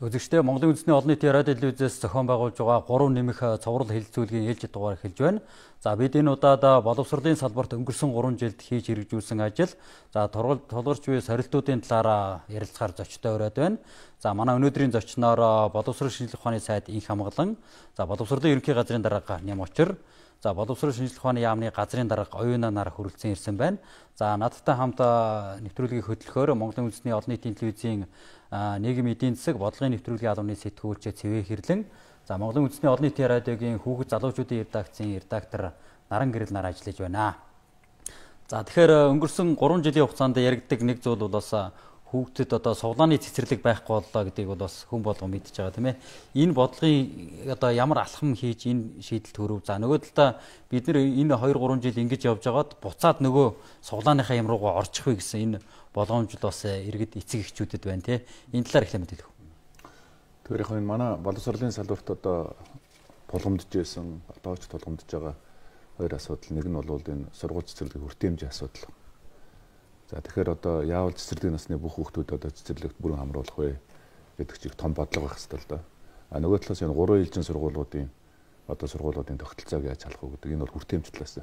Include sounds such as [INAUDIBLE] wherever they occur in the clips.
Үзэгчдээ Монголын үндэсний олон нийтийн радио телевизээс зохион байгуулж байгаа гурван нэмэх цовруул хилцүүлгийн ээлжид дугаар эхэлж байна. За бид энэ удаад боловсролын салбарт өнгөрсөн 3 жилд хийж хэрэгжүүлсэн ажил, за тулгарч буй сорилтуудын талаар ярилцахаар зочтой ураад байна. За манай өнөөдрийн зочноор боловсрол шинжилгээ ухааны сайд инх хамглан, за боловсролын ерөнхий газрын дарга Ням Учир, За боловсрол шинжилх ухааны яамны газрын дарга оюуна нар хөрөлдсөн ирсэн байна. За надтай хамт нэвтрүүлгийг хөтлөхөөр Монголын үндэсний олон нийтийн телевизийн нийгэм эдийн засаг бодлогын нэвтрүүлгийн албаны сэтгүүлч Цэвэ Хэрлэн за Монголын үндэсний олон нийтийн радиогийн хүүхэд залуучуудын редакцийн редактор Наран Гэрэл нар ажиллаж байна. За тэгэхээр өнгөрсөн 3 жилийн хугацаанд яригддаг нэг зүйл бол бас хүүхдэд одоо суглааны цэцэрлэг байхгүй боллоо гэдгийг бол бас хүн болго мэдж байгаа тийм ээ. Энэ бодлогын одоо ямар алхам хийж энэ шийдэлд хүрв. За нөгөө талдаа бид нэр энэ 2 3 жил ингэж явж байгаад буцаад нөгөө суглааныхаа юм руугаа орчих вэ гэсэн энэ болгоомжл бас э, иргэд эцэг эхчүүдэд байна тийм ээ. Энэ талаар ихлэ мэдээлэх. Тэр яг энэ манай боловсролын салбарт одоо тулгамдж байсан, одооч тулгамдж байгаа хоёр асуудал. Нэг нь бол энэ сургууль цэцэрлэг хүртээмжийн асуудал За тэгэхээр одоо яавал цэцэрлэг насны бүх хүүхдүүд одоо цэцэрлэгт бүрэн хамруулах вэ гэдэг чиг том бодлого байх хэвэл л доо. А нөгөө талаас энэ 3 жилийн сургуулиудын одоо сургуулиудын тогтолцоог яаж халах уу гэдэг энэ бол хүртээмж талаас.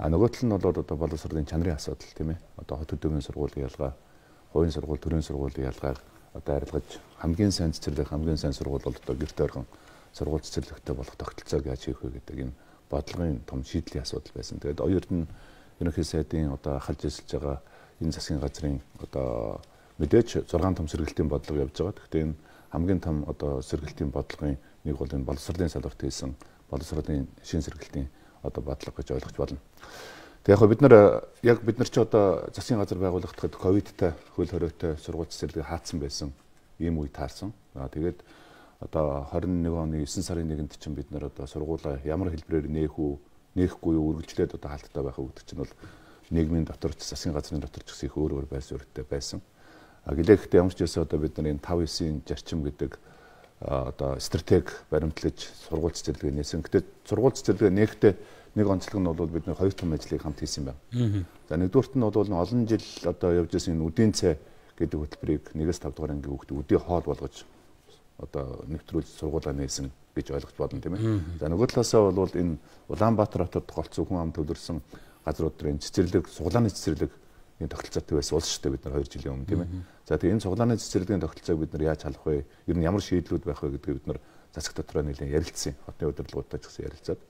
А нөгөө тал нь болоод одоо боловсролын чанарын асуудал тийм ээ. Одоо хот төдөөгийн сургуулийн ялгаа, хувийн сургууль, төрийн сургуулийн ялгааг одоо арилгаж хамгийн сайн цэцэрлэг, хамгийн сайн сургууль бол одоо гэрт ойрхон сургууль цэцэрлэгтэй болох тогтолцоог яаж хийх вэ гэдэг энэ бодлогын том шийдлийн асуудал байсан. Тэгээд хоёрт нь ерөнхий сайдын одоо ахалж эсэлж байгаа энэ засгийн газрын одоо мэдээж 6 том сэргэлтийн бодлого явж байгаа. Гэхдээ энэ хамгийн том одоо сэргэлтийн бодлогын нэг бол энэ боловсролын салбарт хийсэн боловсролын шин сэргэлтийн одоо бодлого гэж ойлгож болно. Тэгээ яг бид нар яг бид нар чи одоо засгийн газар байгуулахдад ковидтай хөл хориотой сургууль цэцэрлэг хаацсан байсан ийм үе таарсан. Тэгээд одоо 21 оны 9 сарын 1-нд чинь бид нар одоо сургуулаа ямар хэлбэрээр нээх үү, нээхгүй юу үргэлжлээд одоо хаалттай байх үү гэдэг чинь бол нийгмийн дотор ч засгийн газрын дотор ч гэсэн их өөр өөр байр суурьтай байсан. А гэлээхдээ ямар ч байсан одоо бид нар энэ 5-9-ийн зарчим гэдэг одоо стратеги баримтлаж сургууль цэцэрлэгээ нээсэн. Гэтэ сургууль цэцэрлэгээ нээхдээ нэг онцлог нь бол бид нар хоёр том ажлыг хамт хийсэн байна. За нэгдүгürt нь бол олон жил одоо явж байсан энэ үдийн цай гэдэг хөтөлбөрийг 1-5 дугаар ангийн хүүхд үдийн хоол болгож одоо нэвтрүүлж сургуулаа нээсэн гэж ойлгож болно тийм ээ. За нөгөө талаасаа бол энэ Улаанбаатар хотод голцоо хүн ам төлөрсөн газрууд төрийн цэцэрлэг, суглааны цэцэрлэг энэ тогтолцоотой байсан улс шүү дээ бид нар 2 жилийн өмнө тийм ээ. За тэгээ энэ суглааны цэцэрлэгийн тогтолцоог бид нар яаж халах вэ? Ер нь ямар шийдлүүд байх вэ гэдгийг бид нар засаг дотроо нэлээд ярилцсан. Хотны удирдлагуудтай ч гэсэн ярилцаад.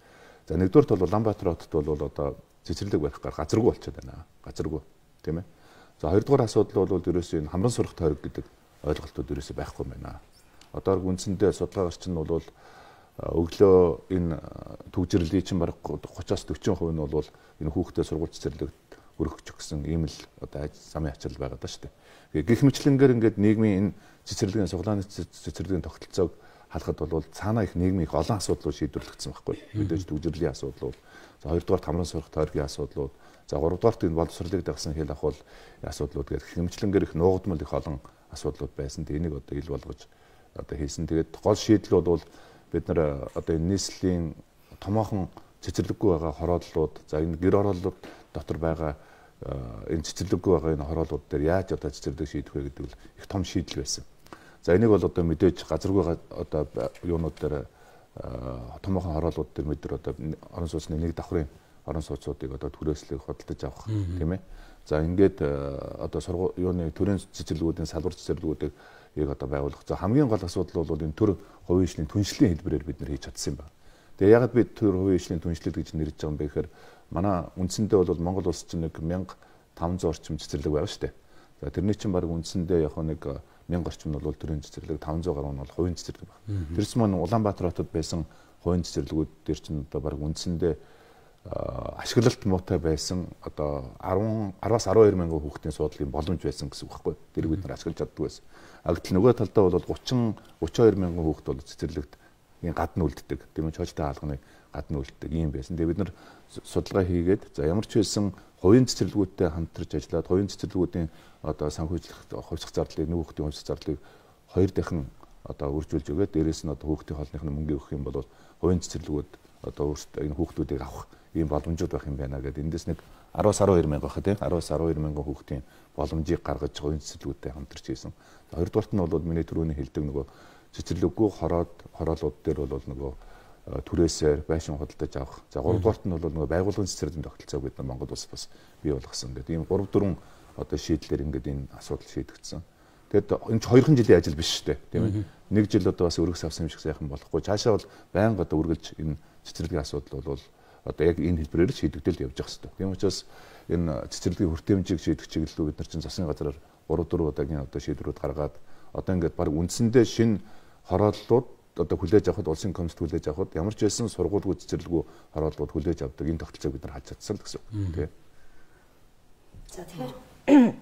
За нэгдүгээрт бол Улаанбаатар хотод бол одоо цэцэрлэг барих гар газаргүй болчиход байна. Газаргүй тийм ээ. За хоёрдугаар асуудал бол ерөөсөө энэ хамран сурах тойрог гэдэг ойлголтууд ерөөсөө байхгүй байна. Одоорг үндсэндээ судалгаагаар чинь бол өглөө энэ төгжрөлийн чинь бараг 30-аас 40% нь бол энэ хүүхдээ сургууль цэцэрлэгт өргөж өгсөн ийм л одоо аж замын ачаал байгаа даа шүү дээ. Гэх мэтлэнгээр ингээд нийгмийн энэ цэцэрлэгийн суглааны цэцэрлэгийн тогтолцоог халахад бол цаана их нийгмийн их олон асуудлууд шийдвэрлэгдсэн байхгүй. Мэдээж төгжрөлийн асуудлууд, за хоёрдугаар тамрын сурах тойргийн асуудлууд, за гуравдугаарт энэ боловсролыг дагсан хэл ахвал асуудлууд гэх хэмжлэнгээр их нуугдмал их олон асуудлууд байсан. Тэ энийг одоо ил болгож одоо хийсэн. Тэгээд гол шийдэл бол бид нар э, одоо энэ нийслэлийн томоохон цэцэрлэггүй байгаа хорооллууд за энэ гэр хорооллууд дотор байгаа э, энэ цэцэрлэггүй байгаа энэ хорооллууд дээр яаж одоо цэцэрлэг шийдэх вэ гэдэг л их том шийдэл байсан. За энийг бол одоо мэдээж газаргүй одоо э, юунууд дээр томоохон хорооллууд дээр мэдэр одоо орон сууцны нэг давхрын орон сууцуудыг одоо түрээслэх худалдаж авах тийм ээ. За ингээд э, одоо сургууль юуны төрийн цэцэрлэгүүдийн салбар цэцэрлэгүүдийг яг одоо байгуулах. За хамгийн гол асуудал бол энэ төр хувийн ишлийн түншлэлийн хэлбэрээр бид нэр хийж чадсан юм байна. Тэгээ ягаад бид төр хувийн ишлийн түншлэл гэж нэрж байгаа юм бэ гэхээр манай үндсэндээ бол Монгол улс чинь нэг 1500 орчим цэцэрлэг байв штэ. За тэрний чинь баг үндсэндээ яг нэг 1000 э, орчим нь бол төрийн цэцэрлэг 500 гаруй нь бол хувийн цэцэрлэг байна. Тэрс маань Улаанбаатар хотод байсан хувийн цэцэрлэгүүд дээр чинь одоо баг үндсэндээ Э, ашиглалт муутай байсан одоо 10 10-аас 12 мянган хүүхдийн суудлын боломж байсан гэсэн үг байхгүй. Тэр бид нар ашиглаж чаддаг байсан. А гэтэл нөгөө талдаа бол 30 32 мянган хүүхд бол цэцэрлэгт ин гадна үлддэг. Тийм ч хоолтой хаалганы гадна үлддэг юм байсан. Тэгээ бид нар судалгаа хийгээд за ямар ч байсан хувийн цэцэрлэгүүдтэй хамтарч ажиллаад хувийн цэцэрлэгүүдийн одоо санхүүжилт хувьсах зардлыг нөгөө хүүхдийн хувьсах зардлыг хоёр дахин одоо үржүүлж өгөөд дээрэс нь одоо хүүхдийн хоолныхны мөнгө өгөх юм бол хувийн цэцэрлэгүүд одоо өөрсдөө энэ хүүхдүүдийг авах ийм боломжууд байх юм байна гэдэг. Эндээс нэг 10-аас 12 мянга баха тийм 10-аас 12 мянган хүүхдийн боломжийг гаргаж байгаа үндэслэлүүдтэй хамтарч хийсэн. Хоёрдугаарт нь бол миний түрүүний хэлдэг нөгөө цэцэрлэггүй хороод хороолууд дээр бол нөгөө э, түрээсээр байшин худалдаж авах. За 3-дугаарт нь бол нөгөө байгуулгын цэцэрлэгэн тогтолцоог бид Монгол улс бас бий болгосон гэдэг. Ийм 3 4 одоо шийдлэр ингээд энэ асуудал шийдэгдсэн. Тэгэд энэ ч 2хан жилийн ажил биш шүү дээ. Тийм ээ. Нэг жил одоо бас өргөс авсан юм шиг сайхан болохгүй. Цаашаа бол байнга одоо үргэлж энэ цэцэрлэгийн асуудал бол одоо яг энэ хэлбэрээр шийдэгдэл явж байгаа хэвээр. Тийм учраас энэ цэцэрлэгийн хүртээмжийг шийдэх чиглэлөө бид нар чинь засгийн газраар 3 4 удаагийн одоо шийдвэрүүд гаргаад одоо ингээд баг үндсэндээ шинэ хорооллууд одоо хүлээж авахд улсын комист хүлээж авахд ямар ч байсан сургууль цэцэрлэггүй хорооллууд хүлээж авдаг энэ тогтолцоог бид нар хаж чадсан л гэсэн үг тийм. За тэгэхээр [COUGHS]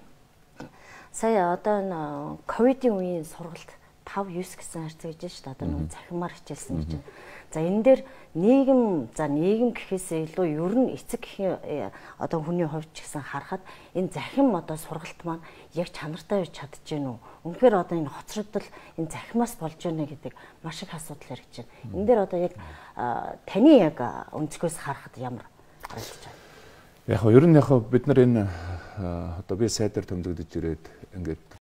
сая одоо энэ ковидын үеийн сургалт 5 9 гэсэн харц гэж байна шүү дээ. Одоо нэг цахимаар хичээлсэн гэж байна. За энэ дээр нийгэм за нийгэм гэхээсээ илүү ер нь эцэг гэхийн э, одоо хүний хувьд ч гэсэн харахад энэ захим одоо сургалт маань яг чанартай байж чадж гэнэ үү? Үнэхээр одоо энэ хоцрогдол энэ захимаас болж байна гэдэг маш их асуудал хэрэгж байна. Энэ дээр одоо яг таны яг өнцгөөс харахад ямар харагдаж байна? Яг нь ер нь яг бид нар энэ э, одоо бие сайдаар төмлөгдөж ирээд ингээд